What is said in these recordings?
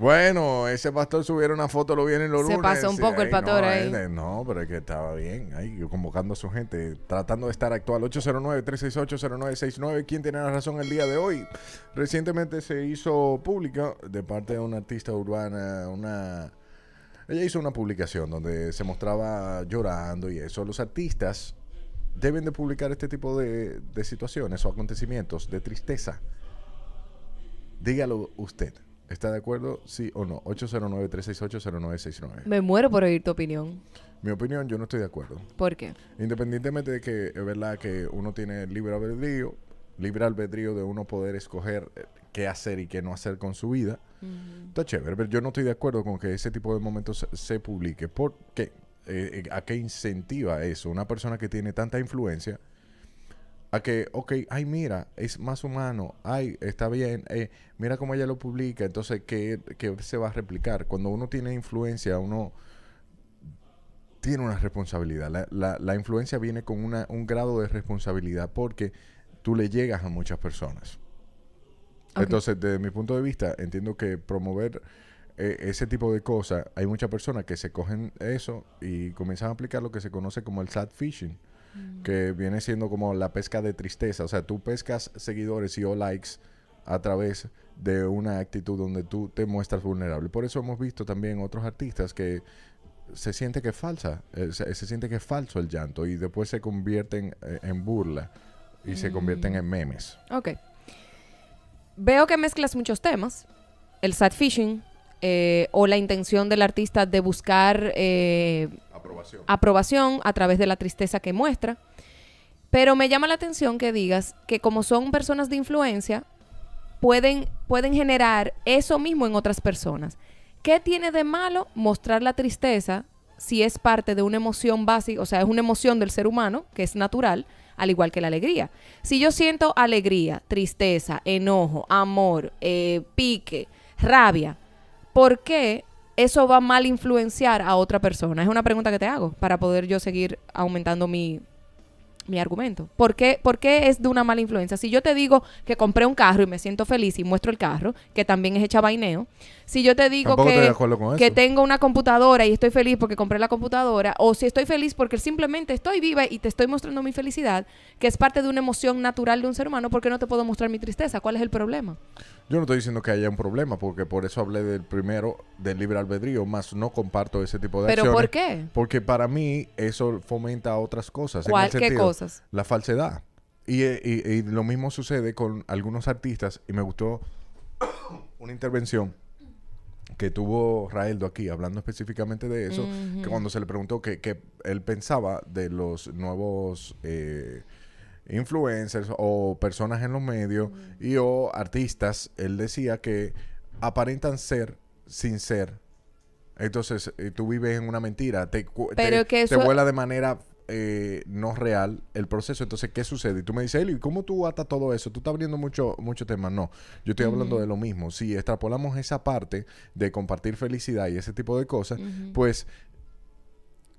Bueno, ese pastor subieron una foto, lo viene los lunes. Se pasó un poco el pastor ahí. Eh, no, pero es que estaba bien, ahí convocando a su gente, tratando de estar actual. 809-368-0969. ¿Quién tiene la razón el día de hoy? Recientemente se hizo pública de parte de una artista urbana, una. Ella hizo una publicación donde se mostraba llorando y eso. Los artistas deben de publicar este tipo de situaciones o acontecimientos de tristeza. Dígalo usted. ¿Está de acuerdo? Sí o no. 809-368-0969. Me muero por oír tu opinión. Mi opinión, yo no estoy de acuerdo. ¿Por qué? Independientemente de que es verdad que uno tiene libre albedrío, libre albedrío de uno poder escoger eh, qué hacer y qué no hacer con su vida. Está chévere, pero yo no estoy de acuerdo con que ese tipo de momentos se, publique. ¿Por qué? Eh, eh, ¿A qué incentiva eso? Una persona que tiene tanta influencia a que, ok, ay, mira, es más humano, ay, está bien, eh, mira cómo ella lo publica, entonces, ¿qué, se va a replicar? Cuando uno tiene influencia, uno tiene una responsabilidad. La, influencia viene con un grado de responsabilidad porque tú le llegas a muchas personas. Entonces, desde mi punto de vista, entiendo que promover eh, ese tipo de cosas, hay muchas personas que se cogen eso y comienzan a aplicar lo que se conoce como el sad fishing. Mm. que viene siendo como la pesca de tristeza. O sea, tú pescas seguidores y o likes a través de una actitud donde tú te muestras vulnerable. Por eso hemos visto también otros artistas que se siente que es falsa, eh, se, siente que es falso el llanto y después se convierten eh, en burla y se convierten mm. en memes. Ok. Veo que mezclas muchos temas. El sad fishing eh, o la intención del artista de buscar aprobación. a través de la tristeza que muestra. Pero me llama la atención que digas que como son personas de influencia, pueden, pueden generar eso mismo en otras personas. ¿Qué tiene de malo mostrar la tristeza si es parte de una emoción básica, o sea, es una emoción del ser humano, que es natural, al igual que la alegría? Si yo siento alegría, tristeza, enojo, amor, eh, pique, rabia, ¿por qué eso va a mal influenciar a otra persona? Es una pregunta que te hago para poder yo seguir aumentando mi, mi argumento. ¿Por qué, ¿Por qué, es de una mala influencia? Si yo te digo que compré un carro y me siento feliz y muestro el carro, que también es hecha vaineo, si yo te digo que, que tengo una computadora y estoy feliz porque compré la computadora, o si estoy feliz porque simplemente estoy viva y te estoy mostrando mi felicidad, que es parte de una emoción natural de un ser humano, ¿por qué no te puedo mostrar mi tristeza? ¿Cuál es el problema? Yo no estoy diciendo que haya un problema, porque por eso hablé del primero, del libre albedrío, más no comparto ese tipo de ¿Pero ¿Pero por qué? Porque para mí eso fomenta otras cosas. Cualquier cosa? La falsedad. Eh, y, lo mismo sucede con algunos artistas. Y me gustó una intervención que tuvo Raeldo aquí, hablando específicamente de eso, que cuando se le preguntó qué él pensaba de los nuevos eh, influencers o personas en los medios y o artistas, él decía que aparentan ser sin ser. Entonces, eh, tú vives en una mentira, te, Pero que vuela de manera eh, no real el proceso. Entonces, ¿qué sucede? Y tú me dices, Eli, ¿cómo tú atas todo eso? Tú estás abriendo mucho, mucho tema. No, yo estoy hablando de lo mismo. Si extrapolamos esa parte de compartir felicidad y ese tipo de cosas, pues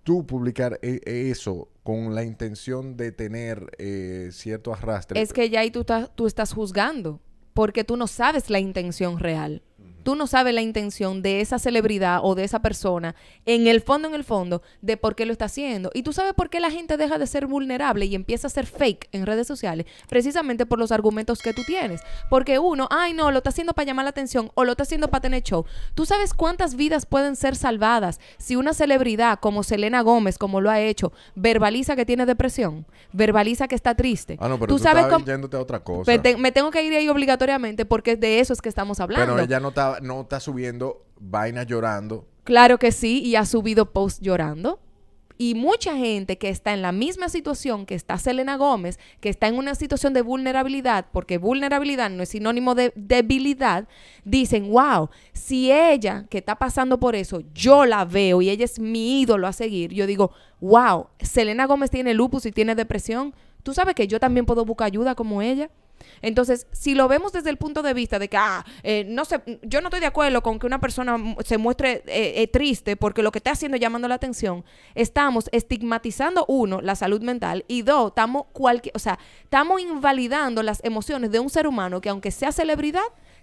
tú publicar e, e, eso con la intención de tener eh, cierto arrastre. Es que ya ahí tú, tú estás juzgando, porque tú no sabes la intención real. Tú no sabes la intención de esa celebridad o de esa persona, en el fondo, en el fondo, de por qué lo está haciendo. Y tú sabes por qué la gente deja de ser vulnerable y empieza a ser fake en redes sociales, precisamente por los argumentos que tú tienes. Porque uno, ay no, lo está haciendo para llamar la atención o lo está haciendo para tener show. Tú sabes cuántas vidas pueden ser salvadas si una celebridad como Selena Gómez, como lo ha hecho, verbaliza que tiene depresión, verbaliza que está triste. Ah, no, pero tú, sabes me tengo que ir ahí obligatoriamente porque de eso es que estamos hablando. Pero ella no no está subiendo vaina llorando. Claro que sí, y ha subido post llorando. Y mucha gente que está en la misma situación que está Selena Gómez, que está en una situación de vulnerabilidad, porque vulnerabilidad no es sinónimo de debilidad, dicen, wow, si ella que está pasando por eso, yo la veo y ella es mi ídolo a seguir, yo digo, wow, Selena Gómez tiene lupus y tiene depresión, tú sabes que yo también puedo buscar ayuda como ella. Entonces, si lo vemos desde el punto de vista de que, ah, eh, no sé, yo no estoy de acuerdo con que una persona se muestre eh, eh, triste porque lo que está haciendo es llamando la atención, estamos estigmatizando, uno, la salud mental y dos, estamos cualquier, o sea, estamos invalidando las emociones de un ser humano que aunque sea celebridad,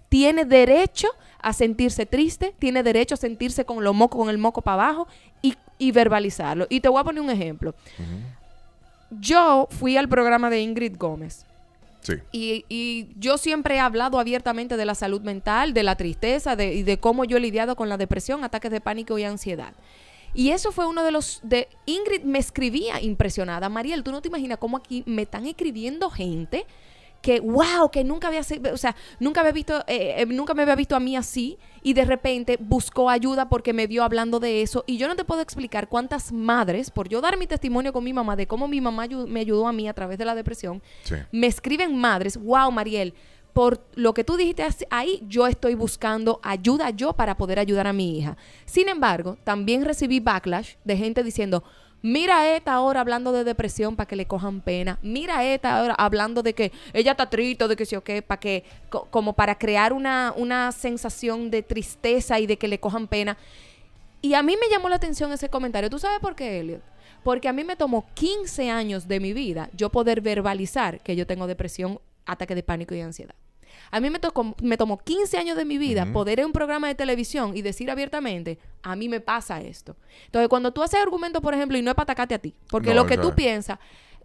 tiene derecho a sentirse triste, tiene derecho a sentirse con lo moco, con el moco para abajo y, verbalizarlo. Y te voy a poner un ejemplo. Yo fui al programa de Ingrid Gómez y, yo siempre he hablado abiertamente de la salud mental, de la tristeza de, y de cómo yo he lidiado con la depresión, ataques de pánico y ansiedad. Y eso fue uno de los de Ingrid me escribía impresionada, Mariel, tú no te imaginas cómo aquí me están escribiendo gente que wow, que nunca había, o sea, nunca había visto, eh, eh, nunca me había visto a mí así y de repente buscó ayuda porque me vio hablando de eso y yo no te puedo explicar cuántas madres, por yo dar mi testimonio con mi mamá de cómo mi mamá me ayudó a mí a través de la depresión, me escriben madres, wow, Mariel, por lo que tú dijiste ahí, yo estoy buscando ayuda yo para poder ayudar a mi hija. Sin embargo, también recibí backlash de gente diciendo, Mira a esta ahora hablando de depresión para que le cojan pena. Mira a esta ahora hablando de que ella está triste, de que sí o qué, para que, como para crear una, una sensación de tristeza y de que le cojan pena. Y a mí me llamó la atención ese comentario. ¿Tú sabes por qué, Elliot? Porque a mí me tomó 15 años de mi vida yo poder verbalizar que yo tengo depresión, ataque de pánico y ansiedad. A mí me, tocó, me tomó 15 años de mi vida poder en un programa de televisión y decir abiertamente, a mí me pasa esto. Entonces, cuando tú haces argumentos, por ejemplo, y no es para atacarte a ti, porque lo que tú piensas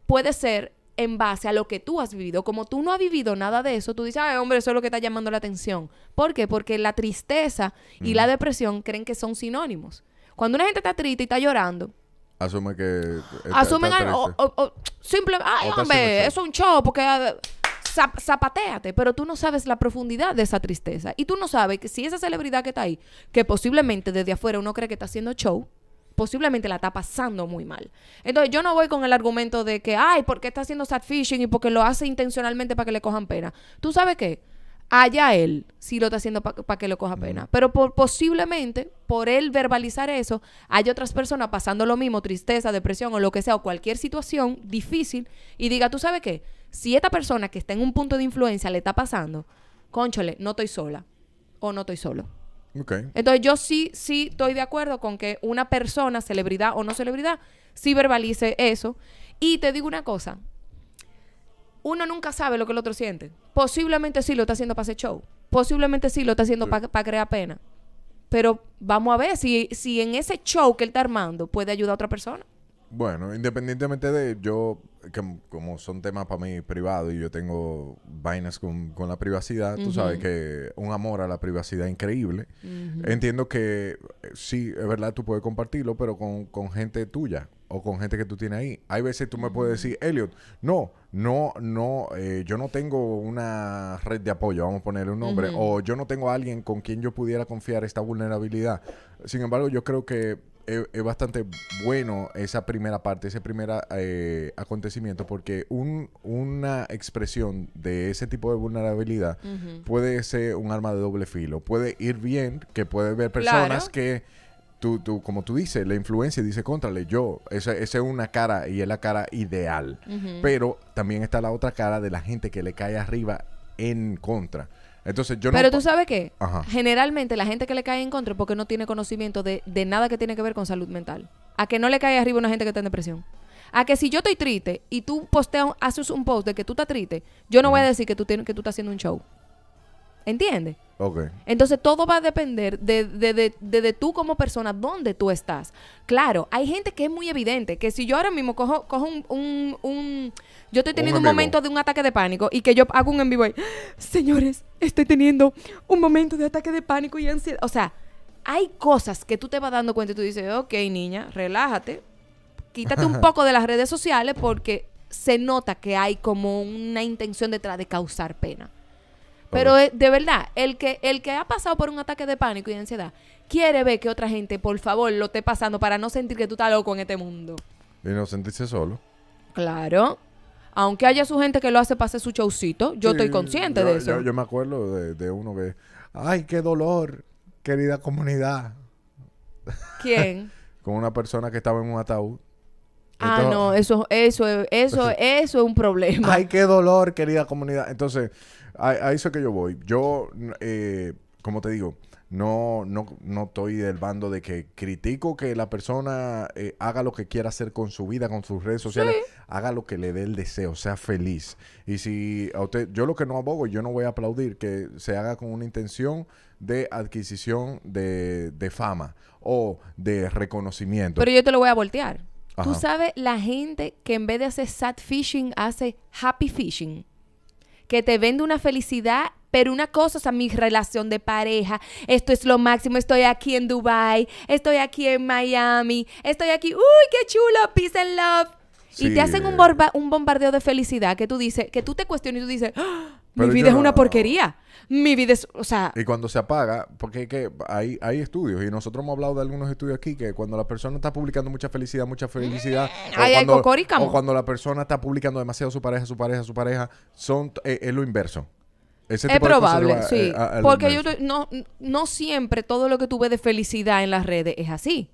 puede ser en base a lo que tú has vivido. Como tú no has vivido nada de eso, tú dices, ay, hombre, eso es lo que está llamando la atención. ¿Por qué? Porque la tristeza y la depresión creen que son sinónimos. Cuando una gente está triste y está llorando, asume que. asumen algo simple, ay, hombre, eso es un show, porque. Ah, zapateate, pero tú no sabes la profundidad de esa tristeza. Y tú no sabes que si esa celebridad que está ahí, que posiblemente desde afuera uno cree que está haciendo show, posiblemente la está pasando muy mal. Entonces, yo no voy con el argumento de que, ay, porque está haciendo sad fishing y porque lo hace intencionalmente para que le cojan pena. ¿Tú sabes qué? Allá él sí lo está haciendo para que le coja pena. Pero posiblemente, por él verbalizar eso, hay otras personas pasando lo mismo, tristeza, depresión o lo que sea, o cualquier situación difícil, y diga, ¿tú sabes qué? si esta persona que está en un punto de influencia le está pasando, conchole, no estoy sola o no estoy solo. Okay. Entonces yo sí, sí estoy de acuerdo con que una persona, celebridad o no celebridad, sí verbalice eso. Y te digo una cosa, uno nunca sabe lo que el otro siente. Posiblemente sí lo está haciendo para hacer show, posiblemente sí lo está haciendo para crear pena. Pero vamos a ver si, si en ese show que él está armando puede ayudar a otra persona. Bueno, independientemente de yo que, como son temas para mí privados y yo tengo vainas con, la privacidad, tú sabes que un amor a la privacidad increíble. Entiendo que eh, sí, es verdad, tú puedes compartirlo, pero con, gente tuya o con gente que tú tienes ahí. Hay veces tú me puedes decir, Elliot, no, no, no, eh, yo no tengo una red de apoyo, vamos a ponerle un nombre, o yo no tengo a alguien con quien yo pudiera confiar esta vulnerabilidad. Sin embargo, yo creo que es, bastante bueno esa primera parte, ese primer eh, acontecimiento, porque un, una expresión de ese tipo de vulnerabilidad puede ser un arma de doble filo. Puede ir bien, que puede ver personas que, tú, como tú dices, la influencia dice, contrale, yo, esa, esa, es una cara y es la cara ideal. Pero también está la otra cara de la gente que le cae arriba en contra. Pero tú sabes qué? Generalmente la gente que le cae en contra es porque no tiene conocimiento de, nada que tiene que ver con salud mental. A que no le cae arriba una gente que está en depresión. A que si yo estoy triste y tú posteas, haces un post de que tú estás triste, yo no voy a decir que tú, tienes, que tú estás haciendo un show. ¿Entiendes? Okay. Entonces todo va a depender de, tú como persona, dónde tú estás. Claro, hay gente que es muy evidente, que si yo ahora mismo cojo, un yo estoy teniendo un, momento de un ataque de pánico y que yo hago un en vivo señores, estoy teniendo un momento de ataque de pánico y ansiedad. O sea, hay cosas que tú te vas dando cuenta y tú dices, ok, niña, relájate, quítate un poco de las redes sociales porque se nota que hay como una intención detrás de causar pena. Pero eh, de verdad, el que, el que ha pasado por un ataque de pánico y ansiedad, quiere ver que otra gente, por favor, lo esté pasando para no sentir que tú estás loco en este mundo. Y no sentirse solo. Claro aunque haya su gente que lo hace para hacer su showcito, yo estoy consciente de eso. Yo, me acuerdo de, uno que, ay, qué dolor, querida comunidad. ¿Quién? Con una persona que estaba en un ataúd. Ah, no, eso, eso, eso, eso es un problema. Ay, qué dolor, querida comunidad. Entonces, a, eso que yo voy. Yo, eh, como te digo, no, no, no estoy del bando de que critico que la persona eh, haga lo que quiera hacer con su vida, con sus redes sociales, haga lo que le dé el deseo, sea feliz. Y si a usted, yo lo que no abogo, yo no voy a aplaudir que se haga con una intención de adquisición de, fama o de reconocimiento. Pero yo te lo voy a voltear. Tú sabes la gente que en vez de hacer sad fishing hace happy fishing que te vende una felicidad pero una cosa es sea, mi relación de pareja, esto es lo máximo, estoy aquí en Dubai, estoy aquí en Miami, estoy aquí, uy, qué chulo, peace and love. Y te hacen un, eh. un, bombardeo de felicidad que tú dices, que tú te cuestionas y tú dices, ¡ah! mi vida es una porquería. Mi vida es, o sea... Y cuando se apaga, porque que hay, estudios, y nosotros hemos hablado de algunos estudios aquí, que cuando la persona está publicando mucha felicidad, mucha felicidad, mm, o, cuando, o, cuando, la persona está publicando demasiado su pareja, su pareja, su pareja, son eh, es lo inverso. es probable, sí. Eh, porque yo no, no siempre todo lo que tú ves de felicidad en las redes es así.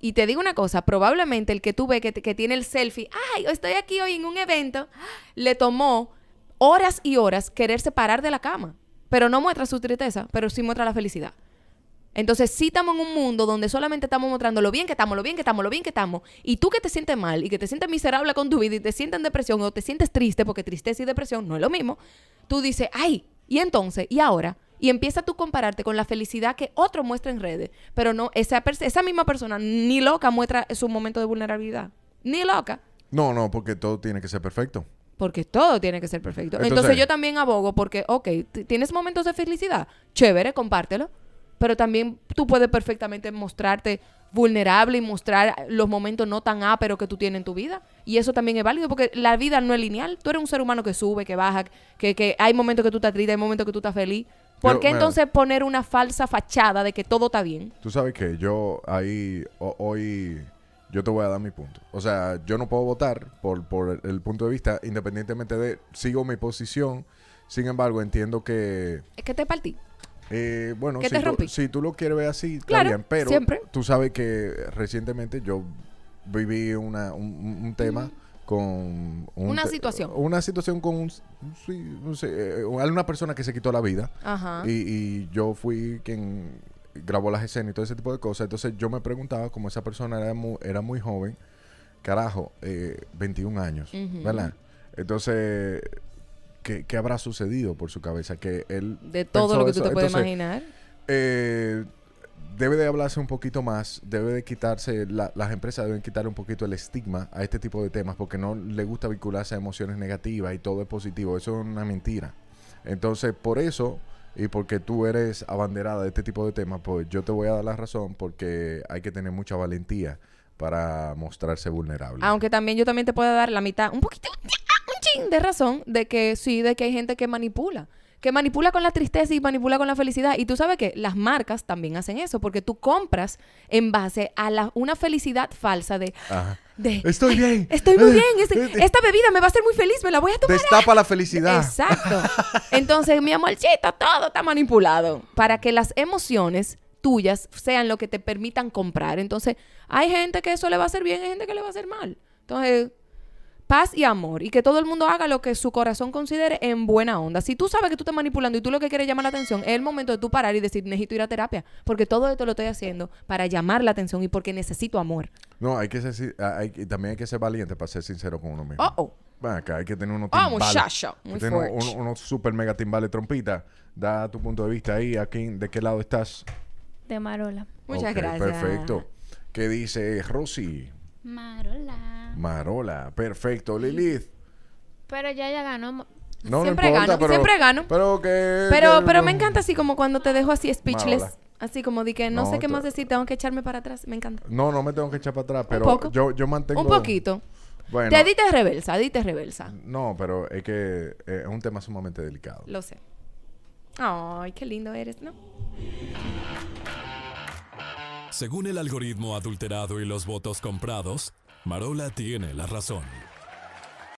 Y te digo una cosa, probablemente el que tú ves que, que tiene el selfie, ay, estoy aquí hoy en un evento, le tomó horas y horas querer separar de la cama, pero no muestra su tristeza, pero sí muestra la felicidad. Entonces, si estamos en un mundo donde solamente estamos mostrando lo bien que estamos, lo bien que estamos, lo bien que estamos. Y tú que te sientes mal y que te sientes miserable con tu vida y te sientes en depresión o te sientes triste, porque tristeza y depresión no es lo mismo, tú dices, ay, y entonces, y ahora, y empieza tú compararte con la felicidad que otro muestra en redes, pero no, esa, esa misma persona ni loca muestra su momento de vulnerabilidad, ni loca. No, no, porque todo tiene que ser perfecto porque todo tiene que ser perfecto. Entonces, yo también abogo porque, ok, tienes momentos de felicidad, chévere, compártelo, pero también tú puedes perfectamente mostrarte vulnerable y mostrar los momentos no tan áperos que tú tienes en tu vida. Y eso también es válido porque la vida no es lineal. Tú eres un ser humano que sube, que baja, que, que hay momentos que tú estás triste, hay momentos que tú estás feliz. ¿Por qué entonces poner una falsa fachada de que todo está bien? Tú sabes que yo ahí, hoy yo te voy a dar mi punto. O sea, yo no puedo votar por, el punto de vista, independientemente de sigo mi posición. Sin embargo, entiendo que. Es que te partí. Eh, bueno, si, tú, lo quieres ver así, claro, bien, pero siempre. tú sabes que recientemente yo viví una, un, tema. Con una situación. Una situación con un, eh, una persona que se quitó la vida. Ajá. y yo fui quien grabó las escenas y todo ese tipo de cosas. Entonces yo me preguntaba, como esa persona era muy, joven, carajo, 21 eh, años, ¿verdad? Entonces, ¿qué, habrá sucedido por su cabeza? Que él... De todo lo que tú te puedes imaginar. Eh, debe de hablarse un poquito más, debe de quitarse, las empresas deben quitar un poquito el estigma a este tipo de temas porque no le gusta vincularse a emociones negativas y todo es positivo, eso es una mentira. Entonces, por eso y porque tú eres abanderada de este tipo de temas, pues yo te voy a dar la razón porque hay que tener mucha valentía para mostrarse vulnerable. Aunque también yo también te puedo dar la mitad, un poquito, un ching de razón de que sí, de que hay gente que manipula que manipula con la tristeza y manipula con la felicidad. Y tú sabes que las marcas también hacen eso, porque tú compras en base a la, una felicidad falsa de... estoy bien. Estoy muy bien. esta bebida me va a hacer muy feliz, me la voy a tomar. Destapa la felicidad. Exacto. Entonces, mi amorcito, todo está manipulado para que las emociones tuyas sean lo que te permitan comprar. Entonces, hay gente que eso le va a hacer bien, hay gente que le va a hacer mal. Entonces, paz y amor y que todo el mundo haga lo que su corazón considere en buena onda. Si tú sabes que tú estás manipulando y tú lo que quieres llamar la atención, es el momento de tú parar y decir, necesito ir a terapia, porque todo esto lo estoy haciendo para llamar la atención y porque necesito amor. No, hay que ser, ah, también hay que ser valiente para ser sincero con uno mismo. Oh, oh. acá hay que tener unos ah, timbales. Oh, Muy unos, super mega timbales trompita. Da tu punto de vista ahí, aquí, ¿de qué lado estás? De Marola. Muchas gracias. Perfecto. ¿Qué dice Rosy? Marola. Marola, perfecto. Lilith. Pero ya ya ganó. siempre gano, siempre gano. Pero que. Pero, pero me encanta así como cuando te dejo así speechless. Así como de que no, sé qué más decir, tengo que echarme para atrás. Me encanta. No, no me tengo que echar para atrás, pero Yo, mantengo. Un poquito. Bueno, te reversa, dite reversa. No, pero es que eh, es un tema sumamente delicado. Lo sé. Ay, qué lindo eres, ¿no? Según el algoritmo adulterado y los votos comprados, Marola tiene la razón.